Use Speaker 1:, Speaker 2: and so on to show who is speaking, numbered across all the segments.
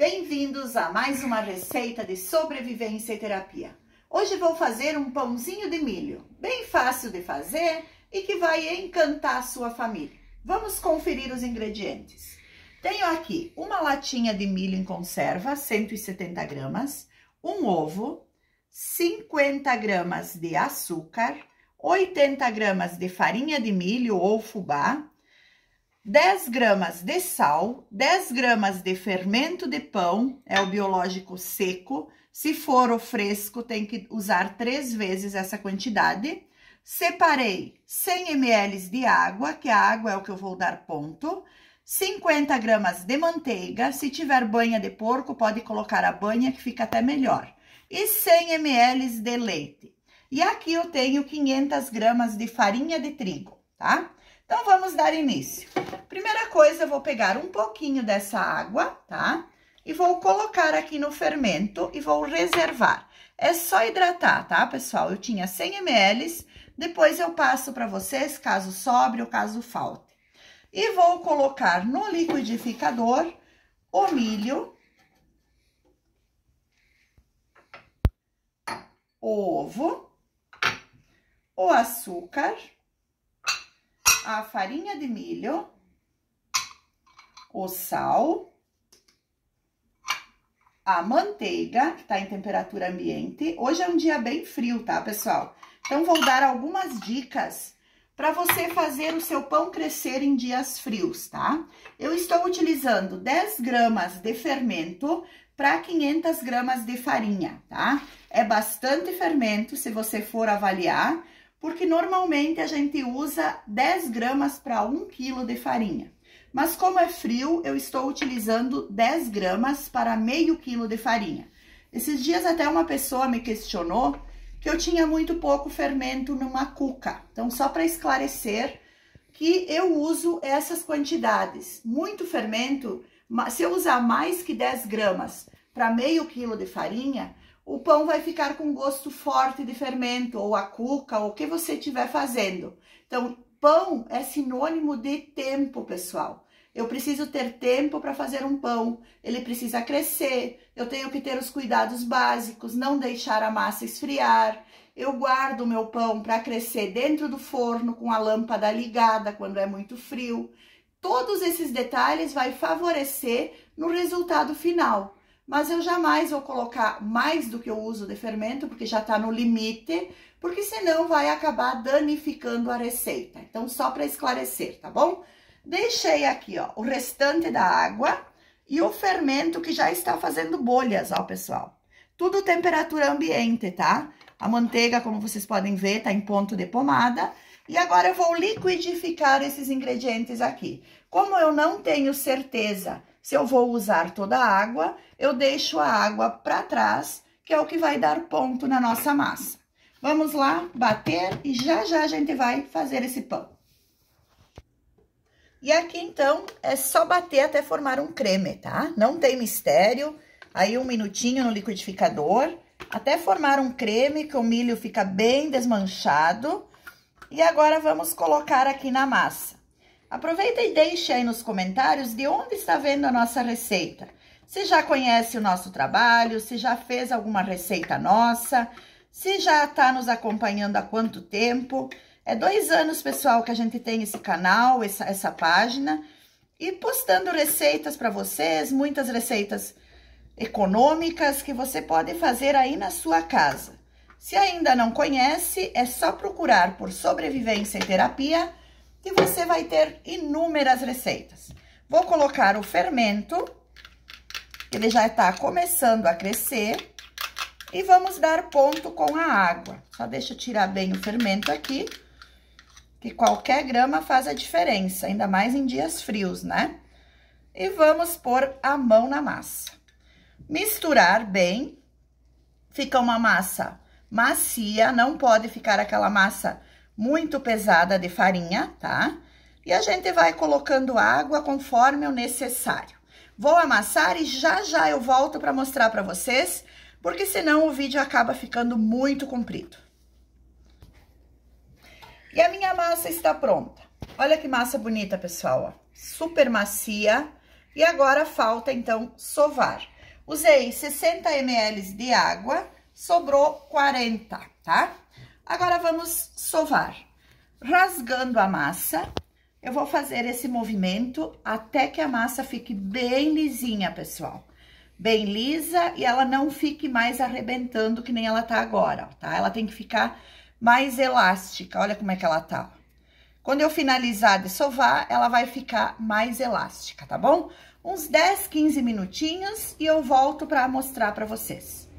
Speaker 1: Bem-vindos a mais uma receita de sobrevivência e terapia. Hoje vou fazer um pãozinho de milho, bem fácil de fazer e que vai encantar a sua família. Vamos conferir os ingredientes. Tenho aqui uma latinha de milho em conserva, 170 gramas, um ovo, 50 gramas de açúcar, 80 gramas de farinha de milho ou fubá, 10 gramas de sal, 10 gramas de fermento de pão, é o biológico seco. Se for o fresco, tem que usar três vezes essa quantidade. Separei 100 ml de água, que a água é o que eu vou dar ponto. 50 gramas de manteiga, se tiver banha de porco, pode colocar a banha que fica até melhor. E 100 ml de leite. E aqui eu tenho 500 gramas de farinha de trigo, tá? Então, vamos dar início. Primeira coisa, eu vou pegar um pouquinho dessa água, tá? E vou colocar aqui no fermento e vou reservar. É só hidratar, tá, pessoal? Eu tinha 100 ml, depois eu passo para vocês caso sobre ou caso falte. E vou colocar no liquidificador o milho, o ovo, o açúcar a farinha de milho, o sal, a manteiga, que tá em temperatura ambiente. Hoje é um dia bem frio, tá, pessoal? Então, vou dar algumas dicas para você fazer o seu pão crescer em dias frios, tá? Eu estou utilizando 10 gramas de fermento para 500 gramas de farinha, tá? É bastante fermento, se você for avaliar, porque normalmente a gente usa 10 gramas para 1 quilo de farinha. Mas como é frio, eu estou utilizando 10 gramas para meio quilo de farinha. Esses dias até uma pessoa me questionou que eu tinha muito pouco fermento numa cuca. Então, só para esclarecer que eu uso essas quantidades. Muito fermento, se eu usar mais que 10 gramas para meio quilo de farinha, o pão vai ficar com gosto forte de fermento, ou a cuca, ou o que você estiver fazendo. Então, pão é sinônimo de tempo, pessoal. Eu preciso ter tempo para fazer um pão, ele precisa crescer, eu tenho que ter os cuidados básicos, não deixar a massa esfriar. Eu guardo o meu pão para crescer dentro do forno com a lâmpada ligada quando é muito frio. Todos esses detalhes vai favorecer no resultado final mas eu jamais vou colocar mais do que eu uso de fermento, porque já está no limite, porque senão vai acabar danificando a receita. Então, só para esclarecer, tá bom? Deixei aqui, ó, o restante da água e o fermento que já está fazendo bolhas, ó, pessoal. Tudo temperatura ambiente, tá? A manteiga, como vocês podem ver, tá em ponto de pomada. E agora eu vou liquidificar esses ingredientes aqui. Como eu não tenho certeza se eu vou usar toda a água, eu deixo a água para trás, que é o que vai dar ponto na nossa massa. Vamos lá bater e já já a gente vai fazer esse pão. E aqui, então, é só bater até formar um creme, tá? Não tem mistério. Aí, um minutinho no liquidificador, até formar um creme, que o milho fica bem desmanchado. E agora, vamos colocar aqui na massa. Aproveita e deixe aí nos comentários de onde está vendo a nossa receita. Se já conhece o nosso trabalho, se já fez alguma receita nossa, se já está nos acompanhando há quanto tempo. É dois anos, pessoal, que a gente tem esse canal, essa, essa página, e postando receitas para vocês, muitas receitas econômicas que você pode fazer aí na sua casa. Se ainda não conhece, é só procurar por Sobrevivência e Terapia e você vai ter inúmeras receitas. Vou colocar o fermento, ele já está começando a crescer, e vamos dar ponto com a água. Só deixa eu tirar bem o fermento aqui, que qualquer grama faz a diferença, ainda mais em dias frios, né? E vamos pôr a mão na massa. Misturar bem, fica uma massa macia, não pode ficar aquela massa muito pesada de farinha, tá? E a gente vai colocando água conforme o necessário. Vou amassar e já já eu volto para mostrar para vocês, porque senão o vídeo acaba ficando muito comprido. E a minha massa está pronta. Olha que massa bonita, pessoal, ó. Super macia. E agora falta, então, sovar. Usei 60 ml de água, sobrou 40, tá? Agora, vamos sovar. Rasgando a massa, eu vou fazer esse movimento até que a massa fique bem lisinha, pessoal. Bem lisa e ela não fique mais arrebentando que nem ela tá agora, tá? Ela tem que ficar mais elástica, olha como é que ela tá. Quando eu finalizar de sovar, ela vai ficar mais elástica, tá bom? Uns 10, 15 minutinhos e eu volto pra mostrar pra vocês.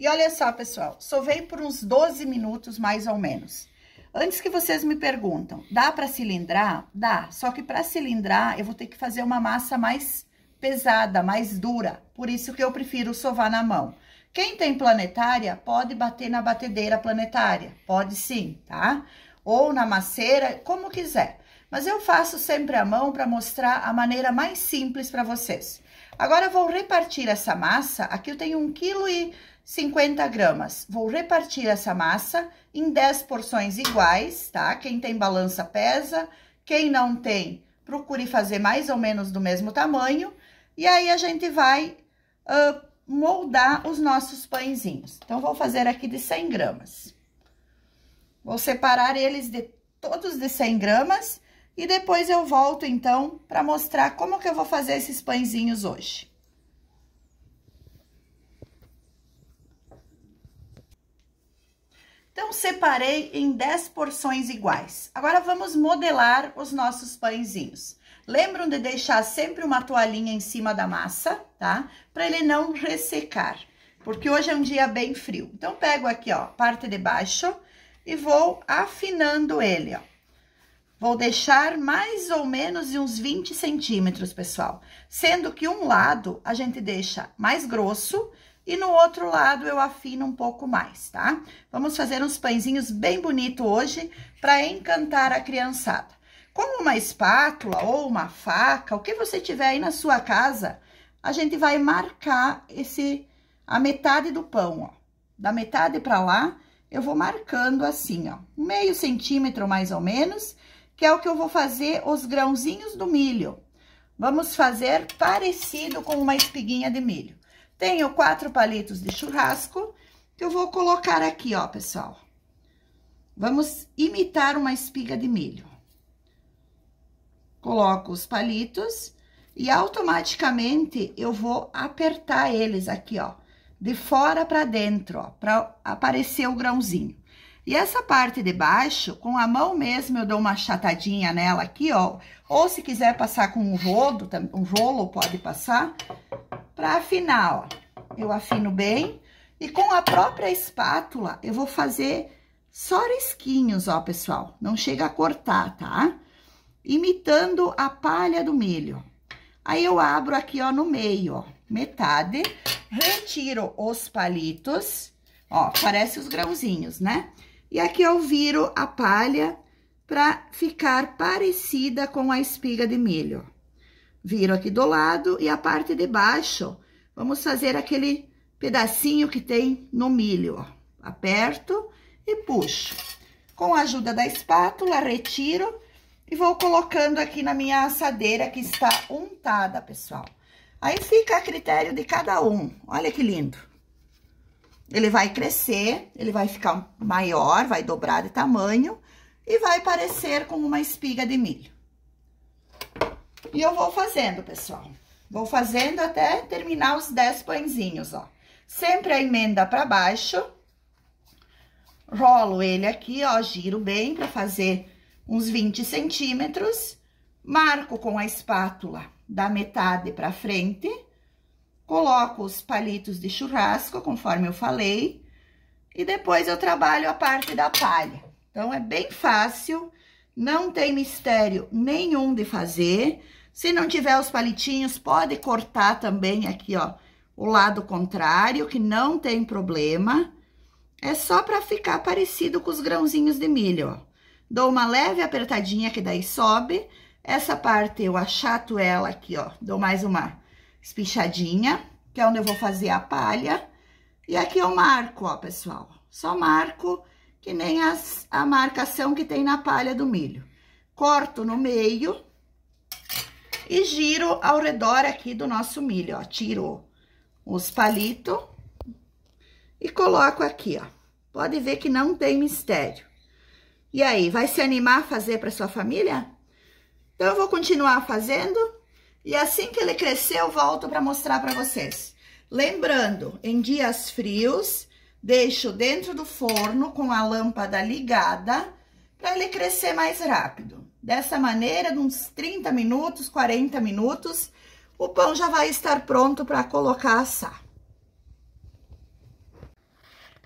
Speaker 1: E olha só, pessoal, sovei por uns 12 minutos, mais ou menos. Antes que vocês me perguntam, dá para cilindrar? Dá, só que para cilindrar eu vou ter que fazer uma massa mais pesada, mais dura. Por isso que eu prefiro sovar na mão. Quem tem planetária, pode bater na batedeira planetária, pode sim, tá? Ou na maceira, como quiser. Mas eu faço sempre à mão para mostrar a maneira mais simples para vocês. Agora, eu vou repartir essa massa. Aqui eu tenho 1,5 kg 50 gramas. Vou repartir essa massa em 10 porções iguais, tá? Quem tem balança pesa, quem não tem, procure fazer mais ou menos do mesmo tamanho. E aí, a gente vai uh, moldar os nossos pãezinhos. Então, vou fazer aqui de 100 gramas. Vou separar eles de todos de 100 gramas e depois eu volto, então, para mostrar como que eu vou fazer esses pãezinhos hoje. Então, separei em 10 porções iguais. Agora, vamos modelar os nossos pãezinhos. Lembram de deixar sempre uma toalhinha em cima da massa, tá? Para ele não ressecar, porque hoje é um dia bem frio. Então, pego aqui, ó, parte de baixo e vou afinando ele, ó. Vou deixar mais ou menos de uns 20 centímetros, pessoal. Sendo que um lado a gente deixa mais grosso e no outro lado, eu afino um pouco mais, tá? Vamos fazer uns pãezinhos bem bonitos hoje para encantar a criançada. Com uma espátula ou uma faca, o que você tiver aí na sua casa, a gente vai marcar esse a metade do pão, ó. Da metade para lá, eu vou marcando assim, ó, meio centímetro mais ou menos, que é o que eu vou fazer os grãozinhos do milho. Vamos fazer parecido com uma espiguinha de milho. Tenho quatro palitos de churrasco, que eu vou colocar aqui, ó, pessoal. Vamos imitar uma espiga de milho. Coloco os palitos e automaticamente eu vou apertar eles aqui, ó, de fora para dentro, ó, para aparecer o grãozinho. E essa parte de baixo, com a mão mesmo, eu dou uma achatadinha nela aqui, ó, ou se quiser passar com um rolo, um rolo pode passar, para afinar, ó. Eu afino bem e com a própria espátula eu vou fazer só risquinhos, ó, pessoal. Não chega a cortar, tá? Imitando a palha do milho. Aí eu abro aqui, ó, no meio, ó, metade, retiro os palitos, ó, parece os grãozinhos, né? E aqui eu viro a palha para ficar parecida com a espiga de milho. Viro aqui do lado e a parte de baixo, vamos fazer aquele pedacinho que tem no milho, ó. Aperto e puxo. Com a ajuda da espátula, retiro e vou colocando aqui na minha assadeira que está untada, pessoal. Aí fica a critério de cada um. Olha que lindo. Ele vai crescer, ele vai ficar maior, vai dobrar de tamanho e vai parecer com uma espiga de milho. E eu vou fazendo, pessoal. Vou fazendo até terminar os 10 pãezinhos, ó. Sempre a emenda pra baixo. Rolo ele aqui, ó, giro bem pra fazer uns 20 centímetros. Marco com a espátula da metade pra frente. Coloco os palitos de churrasco, conforme eu falei. E depois eu trabalho a parte da palha. Então, é bem fácil, não tem mistério nenhum de fazer. Se não tiver os palitinhos, pode cortar também aqui, ó, o lado contrário, que não tem problema. É só para ficar parecido com os grãozinhos de milho, ó. Dou uma leve apertadinha que daí sobe. Essa parte eu achato ela aqui, ó. Dou mais uma espichadinha, que é onde eu vou fazer a palha. E aqui eu marco, ó, pessoal. Só marco que nem as, a marcação que tem na palha do milho. Corto no meio e giro ao redor aqui do nosso milho, ó. Tiro os palitos e coloco aqui, ó. Pode ver que não tem mistério. E aí, vai se animar a fazer para sua família? Então, eu vou continuar fazendo e assim que ele crescer, eu volto para mostrar para vocês. Lembrando, em dias frios, Deixo dentro do forno com a lâmpada ligada para ele crescer mais rápido. Dessa maneira, uns 30 minutos, 40 minutos, o pão já vai estar pronto para colocar assar.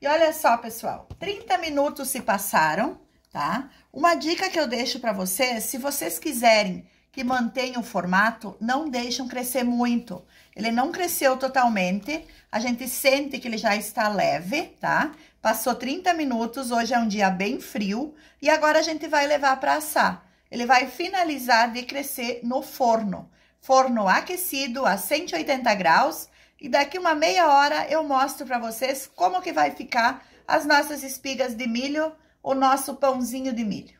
Speaker 1: E olha só, pessoal, 30 minutos se passaram, tá? Uma dica que eu deixo para vocês, se vocês quiserem que mantém o formato não deixam crescer muito. Ele não cresceu totalmente, a gente sente que ele já está leve, tá? Passou 30 minutos, hoje é um dia bem frio e agora a gente vai levar para assar. Ele vai finalizar de crescer no forno. Forno aquecido a 180 graus e daqui uma meia hora eu mostro para vocês como que vai ficar as nossas espigas de milho, o nosso pãozinho de milho.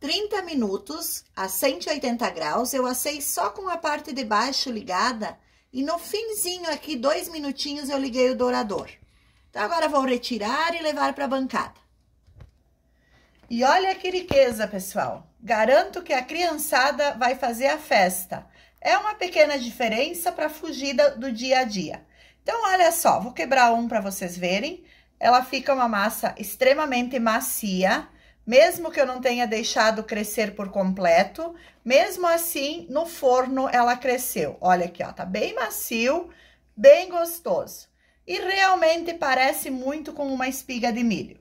Speaker 1: 30 minutos a 180 graus. Eu assei só com a parte de baixo ligada e no finzinho aqui, dois minutinhos, eu liguei o dourador. Então, agora vou retirar e levar para a bancada. E olha que riqueza, pessoal. Garanto que a criançada vai fazer a festa. É uma pequena diferença para fugir do dia a dia. Então, olha só, vou quebrar um para vocês verem. Ela fica uma massa extremamente macia mesmo que eu não tenha deixado crescer por completo, mesmo assim, no forno ela cresceu. Olha aqui, ó, tá bem macio, bem gostoso. E realmente parece muito com uma espiga de milho.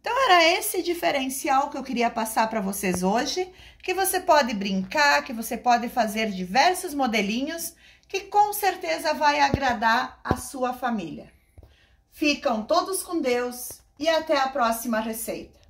Speaker 1: Então, era esse diferencial que eu queria passar para vocês hoje, que você pode brincar, que você pode fazer diversos modelinhos, que com certeza vai agradar a sua família. Ficam todos com Deus e até a próxima receita.